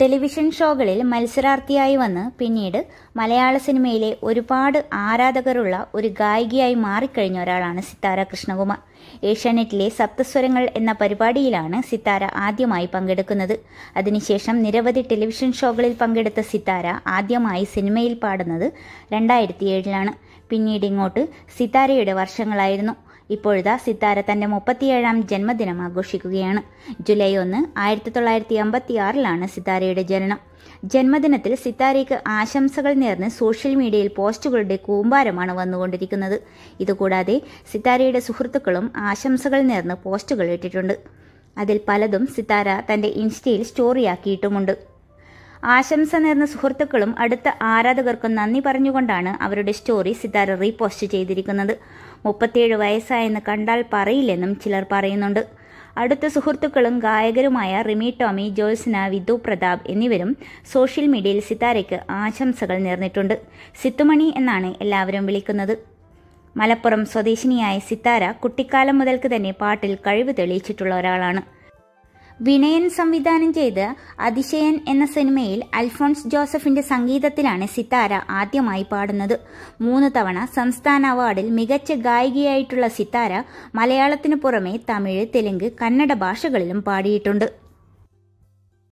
television ഷോകളിൽ മത്സരാർത്ഥിയായി വന്ന് പിന്നീട് മലയാള സിനിമയിലെ ഒരുപാട് ആരാധകരുള്ള ഒരു ഗായികയായി മാറിക്കഴിഞ്ഞ ഒരാളാണ് സിത്താര കൃഷ്ണകുമാർ ഏഷ്യാനെറ്റിലെ സപ്തസ്വരങ്ങൾ എന്ന പരിപാടിയിലാണ് സിത്താര ആദ്യമായി പങ്കെടുക്കുന്നത് അതിനുശേഷം നിരവധി ടെലിവിഷൻ ഷോകളിൽ പങ്കെടുത്ത സിത്താര ആദ്യമായി സിനിമയിൽ പാടുന്നത് രണ്ടായിരത്തി ഏഴിലാണ് പിന്നീട് ഇങ്ങോട്ട് സിത്താരയുടെ വർഷങ്ങളായിരുന്നു ഇപ്പോഴിതാ സിത്താര തന്റെ മുപ്പത്തിയേഴാം ജന്മദിനം ആഘോഷിക്കുകയാണ് ജൂലൈ ഒന്ന് ആയിരത്തി തൊള്ളായിരത്തി അമ്പത്തി ആറിലാണ് സിത്താരയുടെ ജനനം ജന്മദിനത്തിൽ സിത്താരയ്ക്ക് ആശംസകൾ നേർന്ന് സോഷ്യൽ മീഡിയയിൽ പോസ്റ്റുകളുടെ കൂമ്പാരമാണ് വന്നുകൊണ്ടിരിക്കുന്നത് ഇതുകൂടാതെ സിത്താരയുടെ സുഹൃത്തുക്കളും ആശംസകൾ നേർന്ന് പോസ്റ്റുകൾ ഇട്ടിട്ടുണ്ട് അതിൽ പലതും സിത്താര തന്റെ ഇൻസ്റ്റയിൽ സ്റ്റോറിയാക്കിയിട്ടുമുണ്ട് ആശംസ നേർന്ന സുഹൃത്തുക്കളും അടുത്ത ആരാധകർക്കും നന്ദി പറഞ്ഞുകൊണ്ടാണ് അവരുടെ സ്റ്റോറി സിത്താര റീപോസ്റ്റ് ചെയ്തിരിക്കുന്നത് മുപ്പത്തിയേഴ് വയസ്സായെന്ന് കണ്ടാൽ പറയില്ലെന്നും ചിലർ പറയുന്നുണ്ട് അടുത്ത സുഹൃത്തുക്കളും ഗായകരുമായ റിമി ടോമി ജോയ്സ്ന വിധു പ്രതാപ് എന്നിവരും സോഷ്യൽ മീഡിയയിൽ സിതാരയ്ക്ക് ആശംസകൾ നേർന്നിട്ടുണ്ട് സിത്തുമണി എന്നാണ് എല്ലാവരും വിളിക്കുന്നത് മലപ്പുറം സ്വദേശിനിയായ സിത്താര കുട്ടിക്കാലം മുതൽക്ക് തന്നെ പാട്ടിൽ കഴിവ് തെളിയിച്ചിട്ടുള്ള ഒരാളാണ് വിനയൻ സംവിധാനം ചെയ്ത് അതിശയൻ എന്ന സിനിമയിൽ അൽഫോൺസ് ജോസഫിന്റെ സംഗീതത്തിലാണ് സിത്താര ആദ്യമായി പാടുന്നത് മൂന്ന് തവണ സംസ്ഥാന അവാർഡിൽ മികച്ച ഗായികയായിട്ടുള്ള സിത്താര മലയാളത്തിനു പുറമെ തമിഴ് തെലുങ്ക് കന്നഡ ഭാഷകളിലും പാടിയിട്ടുണ്ട്